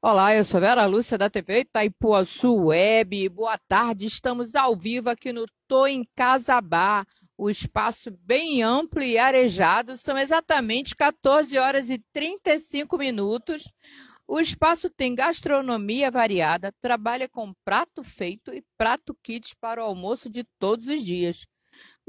Olá, eu sou Vera Lúcia da TV Itaipuaçu Web. Boa tarde, estamos ao vivo aqui no Tô em Casabá. O espaço bem amplo e arejado, são exatamente 14 horas e 35 minutos. O espaço tem gastronomia variada, trabalha com prato feito e prato kits para o almoço de todos os dias.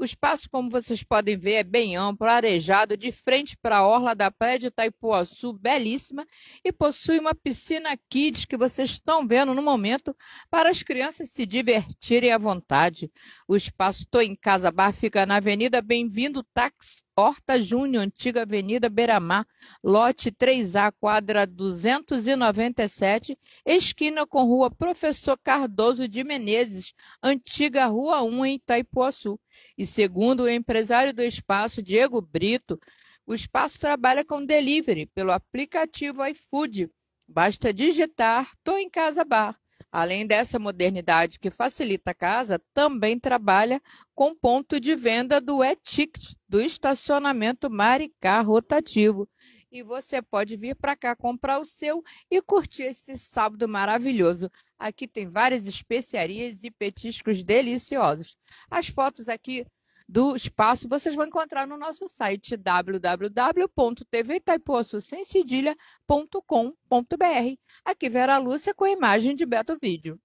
O espaço, como vocês podem ver, é bem amplo, arejado, de frente para a orla da praia de Itaipuaçu, belíssima, e possui uma piscina kids que vocês estão vendo no momento para as crianças se divertirem à vontade. O espaço Tô em Casa Bar fica na Avenida Bem-vindo Tax Horta Júnior, antiga Avenida Beramar, lote 3A, quadra 297, esquina com Rua Professor Cardoso de Menezes, antiga Rua 1 em Itaipuaçu. E segundo o empresário do espaço, Diego Brito, o espaço trabalha com delivery pelo aplicativo iFood. Basta digitar Tô em Casa Bar. Além dessa modernidade que facilita a casa, também trabalha com ponto de venda do e-ticket do estacionamento Maricá rotativo. E você pode vir para cá comprar o seu e curtir esse sábado maravilhoso. Aqui tem várias especiarias e petiscos deliciosos. As fotos aqui do espaço, vocês vão encontrar no nosso site www.tvitaipoaçusemcedilha.com.br. Aqui Vera Lúcia com a imagem de Beto Vídeo.